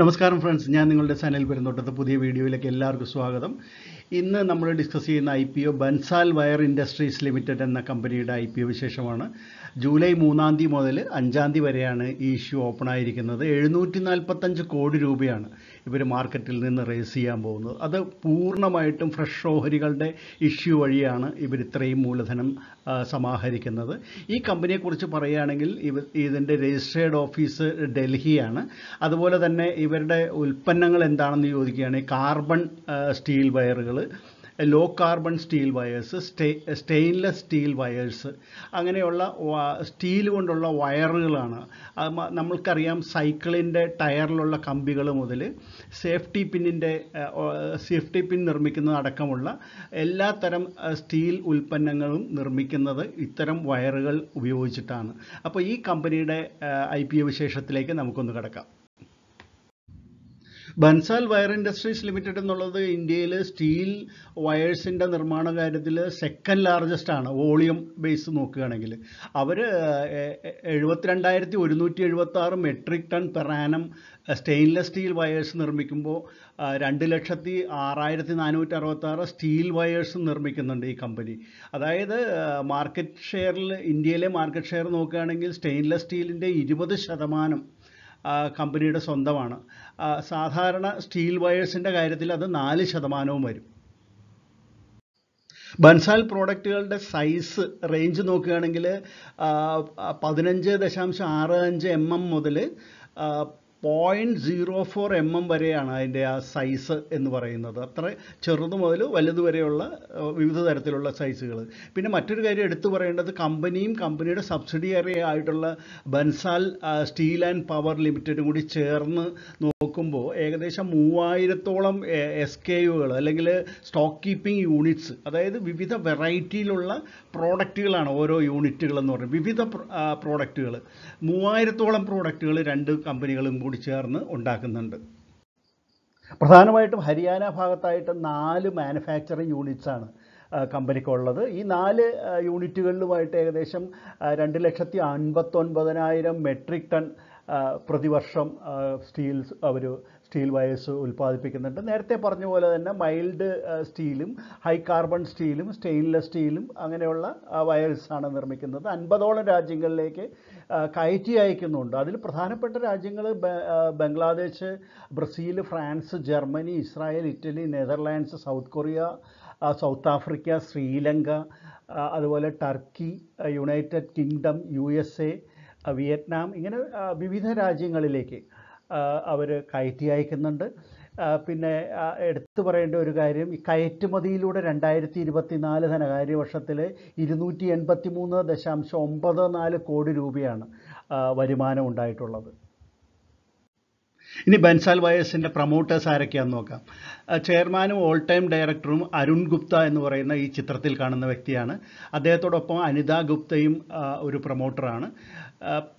നമസ്കാരം ഫ്രണ്ട്സ് ഞാൻ നിങ്ങളുടെ ചാനൽ പെരുന്നോട്ടത്ത് പുതിയ വീഡിയോയിലേക്ക് എല്ലാവർക്കും സ്വാഗതം ഇന്ന് നമ്മൾ ഡിസ്കസ് ചെയ്യുന്ന I P O Bansal Wire Industries Limited എന്ന കമ്പനിയുടെ ഐ പി ഒ വിശേഷമാണ് ജൂലൈ മൂന്നാം തീയതി മുതൽ അഞ്ചാം തീയതി വരെയാണ് ഈ ഇഷ്യൂ ഓപ്പൺ ആയിരിക്കുന്നത് എഴുന്നൂറ്റി നാൽപ്പത്തഞ്ച് കോടി രൂപയാണ് ഇവർ മാർക്കറ്റിൽ നിന്ന് റേസ് ചെയ്യാൻ പോകുന്നത് അത് പൂർണ്ണമായിട്ടും ഫ്രഷ് ഓഹരികളുടെ ഇഷ്യൂ വഴിയാണ് ഇവർ ഇത്രയും മൂലധനം സമാഹരിക്കുന്നത് ഈ കമ്പനിയെക്കുറിച്ച് പറയുകയാണെങ്കിൽ ഇവ ഇതിൻ്റെ രജിസ്ട്രേഡ് ഓഫീസ് ഡൽഹിയാണ് അതുപോലെ തന്നെ ഇവരുടെ ഉൽപ്പന്നങ്ങൾ എന്താണെന്ന് ചോദിക്കുകയാണെങ്കിൽ കാർബൺ സ്റ്റീൽ വയറുകൾ low carbon steel wires stainless steel wires അങ്ങനെയുള്ള സ്റ്റീൽ കൊണ്ടുള്ള വയറുകളാണ് നമ്മൾക്കറിയാം സൈക്കിളിൻ്റെ ടയറിലുള്ള കമ്പികൾ മുതൽ സേഫ്റ്റി പിന്നിൻ്റെ സേഫ്റ്റി പിൻ നിർമ്മിക്കുന്നതടക്കമുള്ള അടക്കമുള്ള എല്ലാ തരം സ്റ്റീൽ ഉൽപ്പന്നങ്ങളും നിർമ്മിക്കുന്നത് ഇത്തരം വയറുകൾ ഉപയോഗിച്ചിട്ടാണ് അപ്പോൾ ഈ കമ്പനിയുടെ ഐ പി വിശേഷത്തിലേക്ക് നമുക്കൊന്ന് കിടക്കാം ബൻസാൽ വയർ ഇൻഡസ്ട്രീസ് ലിമിറ്റഡ് എന്നുള്ളത് ഇന്ത്യയിൽ സ്റ്റീൽ വയേഴ്സിൻ്റെ നിർമ്മാണ കാര്യത്തിൽ സെക്കൻഡ് ലാർജസ്റ്റ് ആണ് വോളിയം ബേസ് നോക്കുകയാണെങ്കിൽ അവർ എഴുപത്തിരണ്ടായിരത്തി ഒരുന്നൂറ്റി എഴുപത്തി ആറ് metric ton per annum stainless steel wires നിർമ്മിക്കുമ്പോൾ രണ്ട് ലക്ഷത്തി ആറായിരത്തി നാനൂറ്റി അറുപത്താറ് സ്റ്റീൽ വയേഴ്സ് നിർമ്മിക്കുന്നുണ്ട് ഈ കമ്പനി അതായത് മാർക്കറ്റ് ഷെയറിൽ ഇന്ത്യയിലെ മാർക്കറ്റ് ഷെയർ നോക്കുകയാണെങ്കിൽ സ്റ്റെയിൻലെസ് സ്റ്റീലിൻ്റെ ഇരുപത് ശതമാനം കമ്പനിയുടെ സ്വന്തമാണ് സാധാരണ സ്റ്റീൽ വയേഴ്സിൻ്റെ കാര്യത്തിൽ അത് നാല് ശതമാനവും വരും ബൻസാൽ പ്രോഡക്റ്റുകളുടെ സൈസ് റേഞ്ച് നോക്കുകയാണെങ്കിൽ പതിനഞ്ച് ദശാംശം ആറ് അഞ്ച് എം എം മുതൽ point zero four M M വരെയാണ് അതിൻ്റെ ആ സൈസ് എന്ന് പറയുന്നത് അത്ര ചെറുത് മുതൽ വലുത് വരെയുള്ള വിവിധ തരത്തിലുള്ള സൈസുകൾ പിന്നെ മറ്റൊരു കാര്യം എടുത്തു പറയേണ്ടത് കമ്പനിയും കമ്പനിയുടെ സബ്സിഡിയറി ആയിട്ടുള്ള ബൻസാൽ സ്റ്റീൽ ആൻഡ് പവർ ലിമിറ്റഡും കൂടി ചേർന്ന് നോക്കുമ്പോൾ ഏകദേശം മൂവായിരത്തോളം എസ് കെ യുകൾ അല്ലെങ്കിൽ സ്റ്റോക്ക് കീപ്പിംഗ് യൂണിറ്റ്സ് അതായത് വിവിധ വെറൈറ്റിയിലുള്ള പ്രോഡക്റ്റുകളാണ് ഓരോ യൂണിറ്റുകളെന്ന് പറയുന്നത് വിവിധ പ്രോഡക്റ്റുകൾ മൂവായിരത്തോളം പ്രോഡക്റ്റുകൾ രണ്ട് കമ്പനികളും കൂടി കൂടി ചേർന്ന് ഉണ്ടാക്കുന്നുണ്ട് പ്രധാനമായിട്ടും ഹരിയാന ഭാഗത്തായിട്ട് നാല് മാനുഫാക്ചറിങ് യൂണിറ്റ്സാണ് കമ്പനിക്കുള്ളത് ഈ നാല് യൂണിറ്റുകളിലുമായിട്ട് ഏകദേശം രണ്ട് ലക്ഷത്തി അൻപത്തൊൻപതിനായിരം മെട്രിക് ടൺ പ്രതിവർഷം സ്റ്റീൽസ് അവർ സ്റ്റീൽ വയസ്സ് ഉൽപ്പാദിപ്പിക്കുന്നുണ്ട് നേരത്തെ പറഞ്ഞ പോലെ തന്നെ മൈൽഡ് സ്റ്റീലും ഹൈ കാർബൺ സ്റ്റീലും സ്റ്റെയിൻലെസ് സ്റ്റീലും അങ്ങനെയുള്ള വയസ്സാണ് നിർമ്മിക്കുന്നത് അൻപതോളം രാജ്യങ്ങളിലേക്ക് കയറ്റി അയക്കുന്നുണ്ട് അതിൽ പ്രധാനപ്പെട്ട രാജ്യങ്ങൾ Bangladesh Brazil France Germany Israel Italy Netherlands South Korea South Africa Sri അതുപോലെ Turkey United Kingdom U S A Vietnam ഇങ്ങനെ വിവിധ രാജ്യങ്ങളിലേക്ക് അവർ കയറ്റി അയക്കുന്നുണ്ട് പിന്നെ എടുത്തു പറയേണ്ട ഒരു കാര്യം ഈ കയറ്റുമതിയിലൂടെ രണ്ടായിരത്തി ഇരുപത്തി നാല് ധനകാര്യ വർഷത്തിൽ ഇരുന്നൂറ്റി എൺപത്തി മൂന്ന് ദശാംശം ഒമ്പത് നാല് കോടി രൂപയാണ് വരുമാനം ഉണ്ടായിട്ടുള്ളത് ഇനി ബൻസാൽ വയസ്സിൻ്റെ പ്രൊമോട്ടേഴ്സ് ആരൊക്കെയാണെന്ന് നോക്കാം ചെയർമാനും ഓൾ ടൈം ഡയറക്ടറും അരുൺ ഗുപ്ത എന്ന് പറയുന്ന ഈ ചിത്രത്തിൽ കാണുന്ന വ്യക്തിയാണ് അദ്ദേഹത്തോടൊപ്പം അനിതാ ഗുപ്തയും ഒരു പ്രൊമോട്ടറാണ്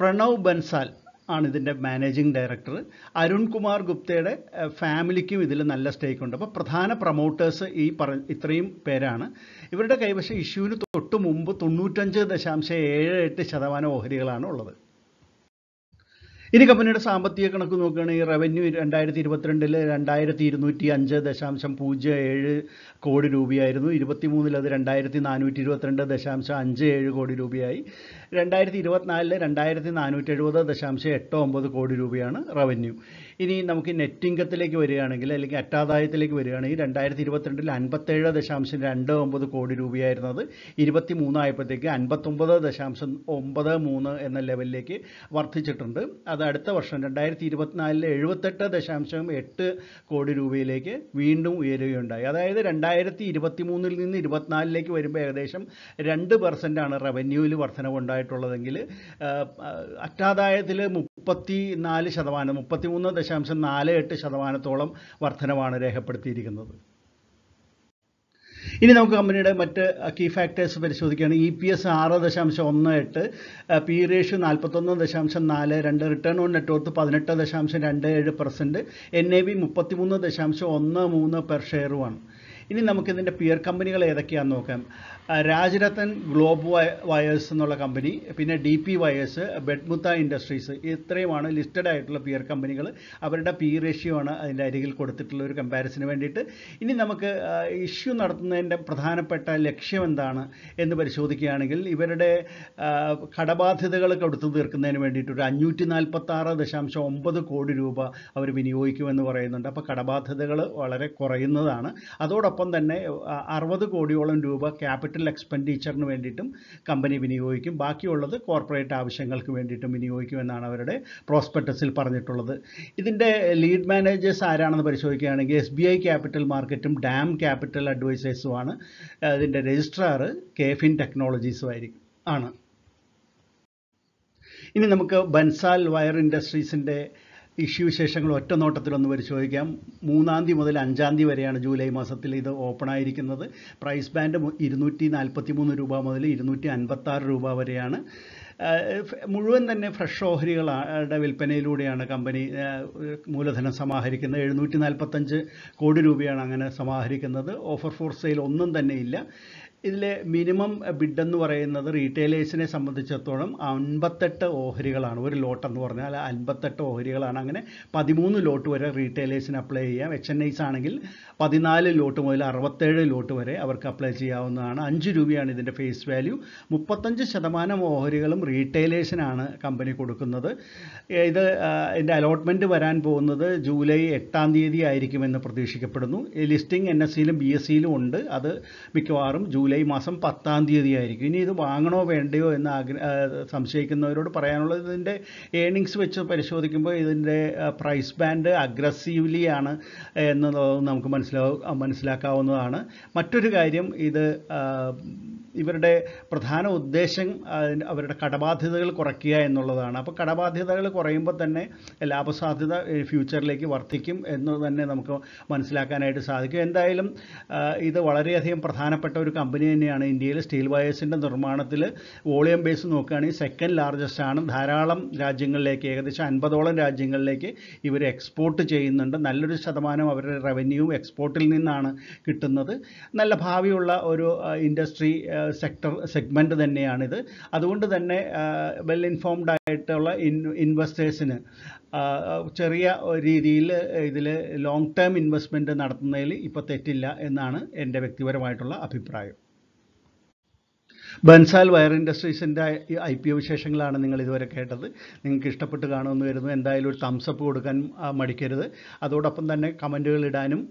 പ്രണവ് ബൻസാൽ ആണ് ഇതിൻ്റെ മാനേജിംഗ് ഡയറക്ടർ അരുൺകുമാർ ഗുപ്തയുടെ ഫാമിലിക്കും ഇതിൽ നല്ല സ്റ്റേക്ക് ഉണ്ട് അപ്പോൾ പ്രധാന പ്രൊമോട്ടേഴ്സ് ഈ പറ ഇത്രയും പേരാണ് ഇവരുടെ കൈവശം ഇഷ്യൂവിന് തൊട്ട് മുമ്പ് തൊണ്ണൂറ്റഞ്ച് ദശാംശം ഏഴ് എട്ട് ശതമാനം ഓഹരികളാണ് ഉള്ളത് ഇനി കമ്പനിയുടെ സാമ്പത്തിക കണക്ക് നോക്കുകയാണെങ്കിൽ റവന്യൂ രണ്ടായിരത്തി ഇരുപത്തിരണ്ടിൽ രണ്ടായിരത്തി ഇരുന്നൂറ്റി അഞ്ച് ദശാംശം പൂജ്യം ഏഴ് കോടി രൂപയായിരുന്നു ഇരുപത്തി മൂന്നിൽ അത് രണ്ടായിരത്തി നാനൂറ്റി ഇരുപത്തിരണ്ട് ദശാംശം അഞ്ച് ഏഴ് കോടി രൂപയായി രണ്ടായിരത്തി ഇരുപത്തിനാലിൽ രണ്ടായിരത്തി നാനൂറ്റി എഴുപത് ദശാംശം എട്ട് ഒമ്പത് കോടി രൂപയാണ് റവന്യൂ ഇനി നമുക്ക് നെറ്റ് ഇൻകത്തിലേക്ക് വരികയാണെങ്കിൽ അല്ലെങ്കിൽ അറ്റാദായത്തിലേക്ക് വരികയാണെങ്കിൽ രണ്ടായിരത്തി ഇരുപത്തിരണ്ടിൽ അൻപത്തേഴ് ദശാംശം രണ്ട് ഒമ്പത് കോടി രൂപയായിരുന്നത് ഇരുപത്തി മൂന്നായപ്പോഴത്തേക്ക് അൻപത്തൊമ്പത് ദശാംശം ഒമ്പത് മൂന്ന് എന്ന ലെവലിലേക്ക് വർദ്ധിച്ചിട്ടുണ്ട് അത് അടുത്ത വർഷം രണ്ടായിരത്തി ഇരുപത്തിനാലിൽ എഴുപത്തെട്ട് ദശാംശം എട്ട് കോടി രൂപയിലേക്ക് വീണ്ടും ഉയരുകയുണ്ടായി അതായത് രണ്ടായിരത്തി ഇരുപത്തി മൂന്നിൽ നിന്ന് ഇരുപത്തിനാലിലേക്ക് വരുമ്പോൾ ഏകദേശം രണ്ട് പെർസെൻ്റാണ് റവന്യൂവിൽ വർധനവ് ഉണ്ടായിട്ടുള്ളതെങ്കിൽ അറ്റാദായത്തിൽ മുപ്പത്തി നാല് ശതമാനം മുപ്പത്തി മൂന്ന് ദശാംശം നാല് എട്ട് ശതമാനത്തോളം വർധനമാണ് രേഖപ്പെടുത്തിയിരിക്കുന്നത് ഇനി നമുക്ക് കമ്പനിയുടെ മറ്റ് കീ ഫാക്ടേഴ്സ് പരിശോധിക്കുകയാണ് ഇ പി എസ് ആറ് ദശാംശം ഒന്ന് എട്ട് പി റേഷ്യോ e നാൽപ്പത്തൊന്ന് ദശാംശം നാല് രണ്ട് റിട്ടേൺ ഓൺ നെറ്റ്വർത്ത് പതിനെട്ട് ദശാംശം രണ്ട് ഏഴ് പെർസെൻറ്റ് എൻ എ ബി മുപ്പത്തിമൂന്ന് ദശാംശം ഒന്ന് മൂന്ന് പെർ ഷെയറുമാണ് ഇനി നമുക്കിതിൻ്റെ പിയർ കമ്പനികൾ ഏതൊക്കെയാണെന്ന് നോക്കാം രാജരത്തൻ ഗ്ലോബ് വയേഴ്സ് എന്നുള്ള കമ്പനി പിന്നെ D P Wires Bedmutha Industries ഇത്രയുമാണ് ലിസ്റ്റഡ് ആയിട്ടുള്ള പിയർ കമ്പനികൾ അവരുടെ പി റേഷ്യോ ആണ് അതിൻ്റെ അരികിൽ കൊടുത്തിട്ടുള്ള ഒരു കമ്പാരിസന് വേണ്ടിയിട്ട് ഇനി നമുക്ക് ഇഷ്യൂ നടത്തുന്നതിൻ്റെ പ്രധാനപ്പെട്ട ലക്ഷ്യം എന്താണ് എന്ന് പരിശോധിക്കുകയാണെങ്കിൽ ഇവരുടെ കടബാധ്യതകൾ കൊടുത്തു തീർക്കുന്നതിന് വേണ്ടിയിട്ട് ഒരു അഞ്ഞൂറ്റി നാൽപ്പത്താറ് ദശാംശം ഒമ്പത് കോടി രൂപ അവർ വിനിയോഗിക്കുമെന്ന് പറയുന്നുണ്ട് അപ്പോൾ കടബാധ്യതകൾ വളരെ കുറയുന്നതാണ് അതോടൊപ്പം അതോടൊപ്പം തന്നെ അറുപത് കോടിയോളം രൂപ ക്യാപിറ്റൽ എക്സ്പെൻഡിച്ചറിന് വേണ്ടിയിട്ടും കമ്പനി വിനിയോഗിക്കും ബാക്കിയുള്ളത് കോർപ്പറേറ്റ് ആവശ്യങ്ങൾക്ക് വേണ്ടിയിട്ടും വിനിയോഗിക്കും എന്നാണ് അവരുടെ പ്രോസ്പെക്ടസിൽ പറഞ്ഞിട്ടുള്ളത് ഇതിൻ്റെ ലീഡ് മാനേജേഴ്സ് ആരാണെന്ന് പരിശോധിക്കുകയാണെങ്കിൽ എസ് ബി ഐ ക്യാപിറ്റൽ മാർക്കറ്റും ഡാം ക്യാപിറ്റൽ അഡ്വൈസേഴ്സുമാണ് അതിൻ്റെ രജിസ്ട്രാർ കേഫിൻ ടെക്നോളജീസും ആയിരിക്കും ആണ് ഇനി നമുക്ക് ബൻസാൽ വയർ ഇൻഡസ്ട്രീസിൻ്റെ ഇഷ്യൂ വിശേഷങ്ങൾ ഒറ്റ നോട്ടത്തിലൊന്ന് പരിശോധിക്കാം മൂന്നാം തീയതി മുതൽ അഞ്ചാം തീയതി വരെയാണ് ജൂലൈ മാസത്തിൽ ഇത് ഓപ്പൺ ആയിരിക്കുന്നത് പ്രൈസ് ബാൻഡ് ഇരുന്നൂറ്റി നാൽപ്പത്തി മൂന്ന് രൂപ മുതൽ ഇരുന്നൂറ്റി അൻപത്താറ് രൂപ വരെയാണ് മുഴുവൻ തന്നെ ഫ്രഷ് ഓഹരികളുടെ വിൽപ്പനയിലൂടെയാണ് കമ്പനി മൂലധനം സമാഹരിക്കുന്നത് എഴുന്നൂറ്റി നാൽപ്പത്തഞ്ച് കോടി രൂപയാണ് അങ്ങനെ സമാഹരിക്കുന്നത് ഓഫർ ഫോർ സെയിൽ ഒന്നും തന്നെ ഇല്ല ഇതിലെ മിനിമം ബിഡ് എന്ന് പറയുന്നത് റീറ്റെയിലേഴ്സിനെ സംബന്ധിച്ചിടത്തോളം അൻപത്തെട്ട് ഓഹരികളാണ് ഒരു ലോട്ട് എന്ന് പറഞ്ഞാൽ അൻപത്തെട്ട് ഓഹരികളാണ് അങ്ങനെ പതിമൂന്ന് ലോട്ട് വരെ റീറ്റെയിലേഴ്സിന് അപ്ലൈ ചെയ്യാം എച്ച് എൻ ഐസ് ആണെങ്കിൽ പതിനാല് ലോട്ട് മുതൽ അറുപത്തേഴ് ലോട്ട് വരെ അവർക്ക് അപ്ലൈ ചെയ്യാവുന്നതാണ് അഞ്ച് രൂപയാണ് ഇതിൻ്റെ ഫേസ് വാല്യൂ മുപ്പത്തഞ്ച് ശതമാനം ഓഹരികളും റീറ്റെയിലേഴ്സിനാണ് കമ്പനി കൊടുക്കുന്നത് ഇത് ഇതിൻ്റെ അലോട്ട്മെൻറ്റ് വരാൻ പോകുന്നത് ജൂലൈ എട്ടാം തീയതി ആയിരിക്കുമെന്ന് പ്രതീക്ഷിക്കപ്പെടുന്നു ലിസ്റ്റിംഗ് എൻ എസ് സിയിലും ബി എസ് സിയിലും ഉണ്ട് അത് മിക്കവാറും ജൂലൈ ജൂലൈ മാസം പത്താം തീയതി ആയിരിക്കും ഇനി ഇത് വാങ്ങണോ വേണ്ടയോ എന്ന് ആഗ്ര സംശയിക്കുന്നവരോട് പറയാനുള്ളത് ഇതിൻ്റെ ഏണിങ്സ് വെച്ച് പരിശോധിക്കുമ്പോൾ ഇതിൻ്റെ പ്രൈസ് ബാൻഡ് അഗ്രസീവ്ലി ആണ് എന്നത് നമുക്ക് മനസ്സിലാവും മനസ്സിലാക്കാവുന്നതാണ് മറ്റൊരു കാര്യം ഇത് ഇവരുടെ പ്രധാന ഉദ്ദേശം അവരുടെ കടബാധ്യതകൾ കുറയ്ക്കുക എന്നുള്ളതാണ് അപ്പോൾ കടബാധ്യതകൾ കുറയുമ്പോൾ തന്നെ ലാഭസാധ്യത ഫ്യൂച്ചറിലേക്ക് വർദ്ധിക്കും എന്ന് തന്നെ നമുക്ക് മനസ്സിലാക്കാനായിട്ട് സാധിക്കും എന്തായാലും ഇത് വളരെയധികം പ്രധാനപ്പെട്ട ഒരു കമ്പനി തന്നെയാണ് ഇന്ത്യയിൽ സ്റ്റീൽ വയേഴ്സിൻ്റെ നിർമ്മാണത്തിൽ വോളിയം ബേസ് നോക്കുകയാണെങ്കിൽ സെക്കൻഡ് ലാർജസ്റ്റ് ആണ് ധാരാളം രാജ്യങ്ങളിലേക്ക് ഏകദേശം അൻപതോളം രാജ്യങ്ങളിലേക്ക് ഇവർ എക്സ്പോർട്ട് ചെയ്യുന്നുണ്ട് നല്ലൊരു ശതമാനം അവരുടെ റവന്യൂ എക്സ്പോർട്ടിൽ നിന്നാണ് കിട്ടുന്നത് നല്ല ഭാവിയുള്ള ഒരു ഇൻഡസ്ട്രി സെക്ടർ സെഗ്മെൻറ്റ് തന്നെയാണിത് അതുകൊണ്ട് തന്നെ വെൽ ഇൻഫോംഡ് ആയിട്ടുള്ള ഇൻ ഇൻവെസ്റ്റേഴ്സിന് ചെറിയ രീതിയിൽ ഇതിൽ ലോങ് ടേം ഇൻവെസ്റ്റ്മെൻറ്റ് നടത്തുന്നതിൽ ഇപ്പോൾ തെറ്റില്ല എന്നാണ് എൻ്റെ വ്യക്തിപരമായിട്ടുള്ള അഭിപ്രായം ബൻസാൽ വയർ ഇൻഡസ്ട്രീസിൻ്റെ ഐ പി ഒ വിശേഷങ്ങളാണ് നിങ്ങൾ ഇതുവരെ കേട്ടത് നിങ്ങൾക്ക് ഇഷ്ടപ്പെട്ട് കാണുമെന്ന് വരുന്നു എന്തായാലും ഒരു തംസപ്പ് കൊടുക്കാൻ മടിക്കരുത് അതോടൊപ്പം തന്നെ കമൻറ്റുകൾ ഇടാനും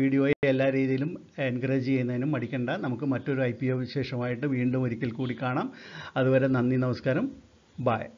വീഡിയോയെ എല്ലാ രീതിയിലും എൻകറേജ് ചെയ്യുന്നതിനും മടിക്കണ്ട നമുക്ക് മറ്റൊരു ഐ പി ഒ വിശേഷമായിട്ട് വീണ്ടും ഒരിക്കൽ കൂടി കാണാം അതുവരെ നന്ദി നമസ്കാരം ബായ്